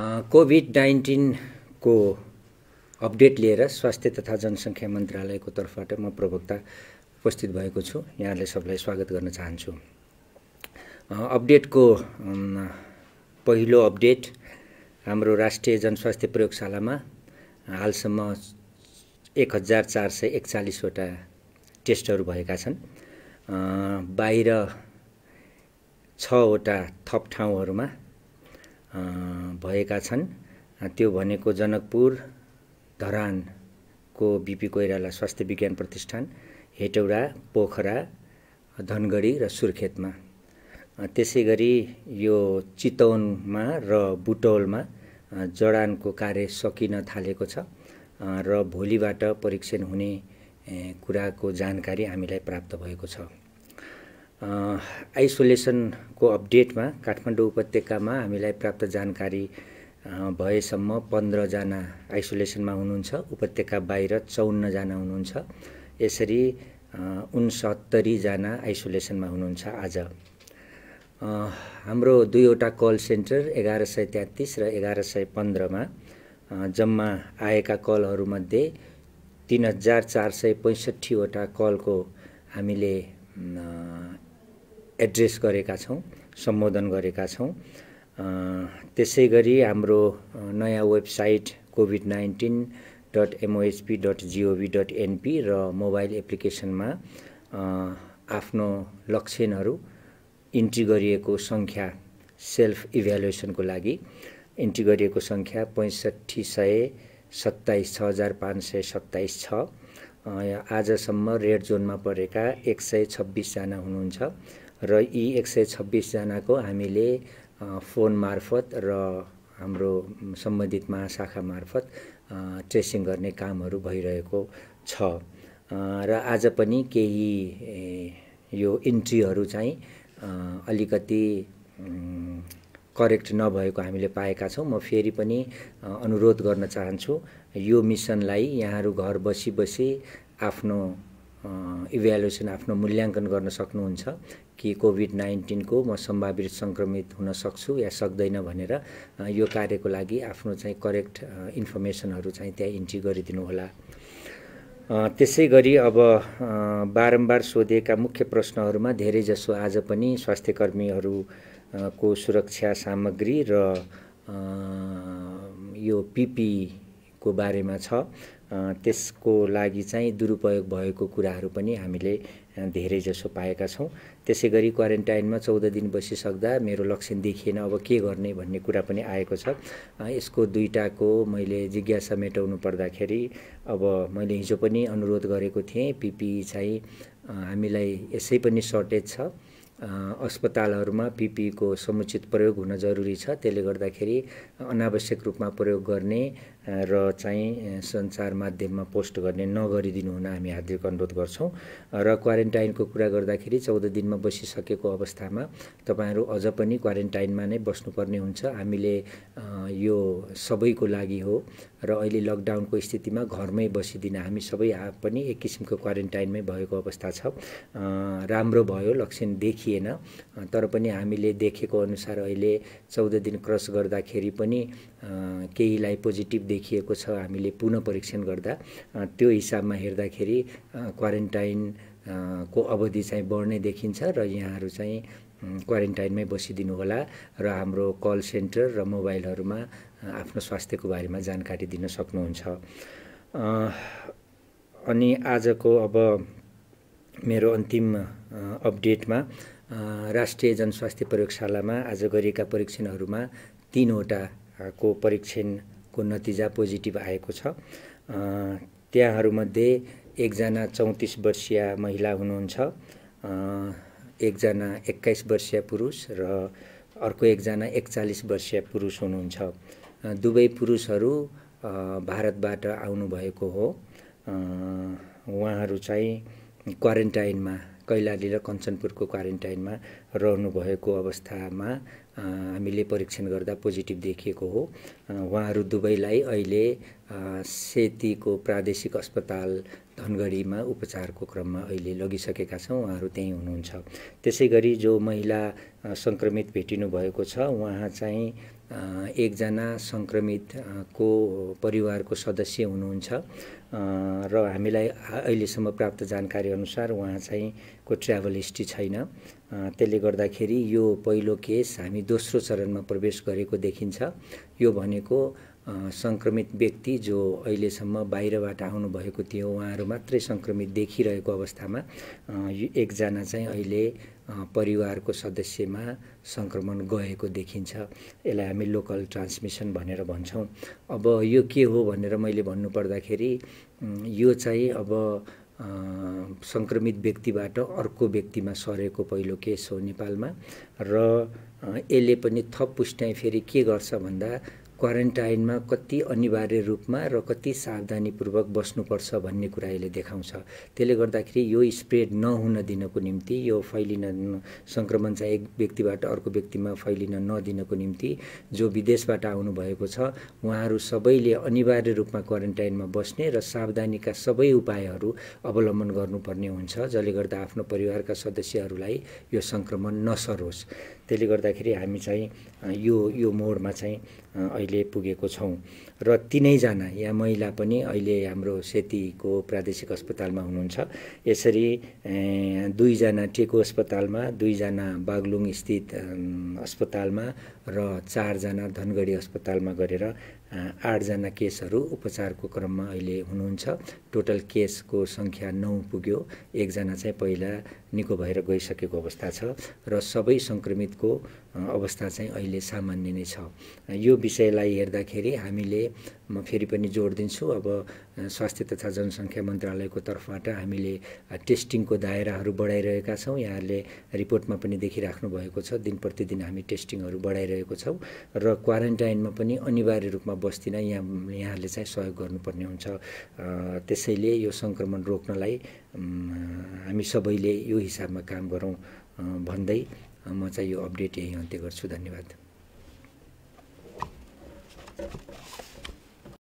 covid नाइन्टिनको update लिएर स्वास्थ्य तथा जनसङ्ख्या मन्त्रालयको तर्फबाट म प्रवक्ता उपस्थित भएको छु यहाँले सबलाई स्वागत गर्न चाहन्छु अपडेटको पहिलो अपडेट हाम्रो राष्ट्रिय जनस्वास्थ्य प्रयोगशालामा हालसम्म एक हजार चार सय एकचालिसवटा टेस्टहरू भएका छन् बाहिर छवटा थप ठाउँहरूमा भएका छन् त्यो भनेको जनकपुर धरानको बिपी कोइराला स्वास्थ्य विज्ञान प्रतिष्ठान हेटौडा पोखरा धनगढी र सुर्खेतमा त्यसै गरी यो चितौनमा र बुटौलमा जडानको कार्य सकिन थालेको छ र भोलिबाट परीक्षण हुने कुराको जानकारी हामीलाई प्राप्त भएको छ आइसोलेसनको अपडेटमा काठमाडौँ उपत्यकामा हामीलाई प्राप्त जानकारी भएसम्म पन्ध्रजना आइसोलेसनमा हुनुहुन्छ उपत्यका बाहिर चौन्नजना हुनुहुन्छ यसरी उन्सत्तरीजना आइसोलेसनमा हुनुहुन्छ आज हाम्रो दुईवटा कल सेन्टर एघार सय तेत्तिस र एघार सय पन्ध्रमा जम्मा आएका कलहरूमध्ये तिन हजार चार सय पैँसठीवटा कलको हामीले एड्रेस गरेका छौँ सम्बोधन गरेका छौँ त्यसै गरी हाम्रो नयाँ website covid nineteen dot MOHP dot gov dot NP र मोबाइल एप्लिकेसनमा आफ्नो लक्षणहरू इन्ट्री गरिएको सङ्ख्या सेल्फ इभ्यालुएसनको लागि इन्ट्री गरिएको सङ्ख्या पैँसठी सय सत्ताइस छ हजार पाँच सय सत्ताइस छ आजसम्म रेड जोनमा परेका एक सय छब्बिसजना हुनुहुन्छ र यी एक सय छब्बिसजनाको हामीले फोन मार्फत र हाम्रो सम्बन्धित महाशाखा मार्फत ट्रेसिङ गर्ने कामहरू भइरहेको छ र आज पनि केही यो इन्ट्रीहरू चाहिँ अलिकति करेक्ट नभएको हामीले पाएका छौँ म फेरि पनि अनुरोध गर्न चाहन्छु यो मिसनलाई यहाँहरू घर बसी बसी आफ्नो इभ्यालुएसन आफ्नो मूल्याङ्कन गर्न सक्नुहुन्छ कि कोभिड नाइन्टिनको म सम्भावित सङ्क्रमित हुन सक्छु या सक्दैन भनेर यो कार्यको लागि आफ्नो चाहिँ करेक्ट इन्फर्मेसनहरू चाहिँ त्यहाँ इन्ट्री गरिदिनु होला त्यसै गरी अब बारम्बार सोधेका मुख्य प्रश्नहरूमा धेरैजसो आज पनि स्वास्थ्य कर्मीहरूको सुरक्षा सामग्री र यो पिपीको बारेमा छ त्यसको लागि चाहिँ दुरुपयोग भएको कुराहरू पनि हामीले धेरैजसो पाएका छौँ त्यसै गरी क्वारेन्टाइनमा चौध दिन बसिसक्दा मेरो लक्षण देखिएन अब के गर्ने भन्ने कुरा पनि आएको छ यसको दुईवटाको मैले जिज्ञासा मेटाउनु पर्दाखेरि अब मैले हिजो पनि अनुरोध गरेको थिएँ पिपी चाहिँ हामीलाई यसै पनि सर्टेज छ अस्पतालहरूमा पिपिईको समुचित प्रयोग हुन जरुरी छ त्यसले गर्दाखेरि अनावश्यक रूपमा प्रयोग गर्ने र चाहिँ सञ्चार माध्यममा पोस्ट गर्ने नगरिदिनु हुन हामी हार्दिक अनुरोध गर्छौँ र क्वारेन्टाइनको कुरा गर्दाखेरि चौध दिनमा बसिसकेको अवस्थामा तपाईँहरू अझ पनि क्वारेन्टाइनमा नै बस्नुपर्ने हुन्छ हामीले यो सबैको लागि हो र अहिले लकडाउनको स्थितिमा घरमै बसिदिन हामी सबै पनि एक किसिमको क्वारेन्टाइनमै भएको अवस्था छ राम्रो भयो लक्षण देखिए थिएन तर पनि हामीले देखेको अनुसार अहिले चौध दिन क्रस गर्दाखेरि पनि केहीलाई पोजिटिभ देखिएको छ हामीले पुनः परीक्षण गर्दा त्यो हिसाबमा हेर्दाखेरि क्वारेन्टाइन को अवधि चाहिँ बढ्ने देखिन्छ र यहाँहरू चाहिँ क्वारेन्टाइनमै बसिदिनु होला र हाम्रो कल सेन्टर र मोबाइलहरूमा आफ्नो स्वास्थ्यको बारेमा जानकारी दिन सक्नुहुन्छ अनि आजको अब मेरो अन्तिम अपडेटमा राष्ट्रिय जनस्वास्थ्य प्रयोगशालामा आज गरिएका परीक्षणहरूमा तिनवटा को परीक्षणको नतिजा पोजिटिभ आएको छ त्यहाँहरूमध्ये एकजना चौतिस वर्षीय महिला हुनुहुन्छ एकजना एक्काइस वर्षीय पुरुष र अर्को एकजना एकचालिस वर्षीय पुरुष हुनुहुन्छ दुवै पुरुषहरू भारतबाट आउनुभएको हो उहाँहरू चाहिँ क्वारेन्टाइनमा कैलाली र कञ्चनपुरको क्वारेन्टाइनमा रहनुभएको अवस्थामा हामीले परीक्षण गर्दा पोजिटिभ देखिएको हो उहाँहरू दुवैलाई अहिले सेतीको प्रादेशिक अस्पताल धनगढीमा उपचारको क्रममा अहिले लगिसकेका छौँ उहाँहरू त्यहीँ हुनुहुन्छ त्यसै गरी जो महिला सङ्क्रमित भेटिनु भएको छ उहाँ चाहिँ एकजना सङ्क्रमितको परिवारको सदस्य हुनुहुन्छ र हामीलाई अहिलेसम्म प्राप्त जानकारी अनुसार उहाँ चाहिँ को ट्राभल हिस्ट्री छैन त्यसले गर्दाखेरि यो पहिलो केस हामी दोस्रो चरणमा प्रवेश गरेको देखिन्छ यो भनेको सङ्क्रमित व्यक्ति जो अहिलेसम्म बाहिरबाट आउनुभएको थियो उहाँहरू मात्रै सङ्क्रमित देखिरहेको अवस्थामा एकजना चाहिँ अहिले परिवारको सदस्यमा सङ्क्रमण गएको देखिन्छ यसलाई हामी लोकल ट्रान्समिसन भनेर भन्छौँ अब यो के हो भनेर मैले भन्नुपर्दाखेरि यो चाहिँ अब सङ्क्रमित व्यक्तिबाट अर्को व्यक्तिमा सरेको पहिलो केस हो नेपालमा र यसले पनि थप पुष्टाइ फेरि के गर्छ भन्दा क्वारेन्टाइनमा कति अनिवार्य रूपमा र कति सावधानीपूर्वक बस्नुपर्छ भन्ने कुरा यसले देखाउँछ त्यसले गर्दाखेरि यो स्प्रेड नहुन दिनको निम्ति यो फैलिन सङ्क्रमण चाहिँ एक व्यक्तिबाट अर्को व्यक्तिमा फैलिन नदिनको निम्ति जो विदेशबाट आउनुभएको छ उहाँहरू सबैले अनिवार्य रूपमा क्वारेन्टाइनमा बस्ने र सावधानीका सबै उपायहरू अवलम्बन गर्नुपर्ने हुन्छ जसले गर्दा आफ्नो परिवारका सदस्यहरूलाई यो सङ्क्रमण नसरोस् त्यसले गर्दाखेरि हामी चाहिँ यो यो मोडमा चाहिँ अहिले अहिले पुगेको छौँ र तिनैजना या महिला पनि अहिले हाम्रो सेतीको प्रादेशिक अस्पतालमा हुनुहुन्छ यसरी दुईजना टेको अस्पतालमा दुईजना बागलुङ स्थित अस्पतालमा र चारजना धनगढी अस्पतालमा गरेर आठजना केसहरू उपचारको क्रममा अहिले हुनुहुन्छ टोटल केसको सङ्ख्या नौ पुग्यो एकजना चाहिँ पहिला निको भएर गइसकेको अवस्था छ र सबै सङ्क्रमितको अवस्था चाहिँ अहिले सामान्य नै छ यो विषयलाई हेर्दाखेरि हामीले म फेरि पनि जोड दिन्छु अब स्वास्थ्य तथा जनसङ्ख्या मन्त्रालयको तर्फबाट हामीले टेस्टिङको दायराहरू बढाइरहेका छौँ यहाँहरूले रिपोर्टमा पनि देखिराख्नु भएको छ दिन प्रतिदिन हामी टेस्टिङहरू बढाइरहेको छौँ र क्वारेन्टाइनमा पनि अनिवार्य रूपमा बस्दिनँ यहाँ यहाँहरूले चाहिँ सहयोग गर्नुपर्ने हुन्छ त्यसैले यो सङ्क्रमण रोक्नलाई हामी सबैले यो हिसाबमा काम गरौँ भन्दै म चाहिँ यो अपडेट यहीँ अन्त्य गर्छु धन्यवाद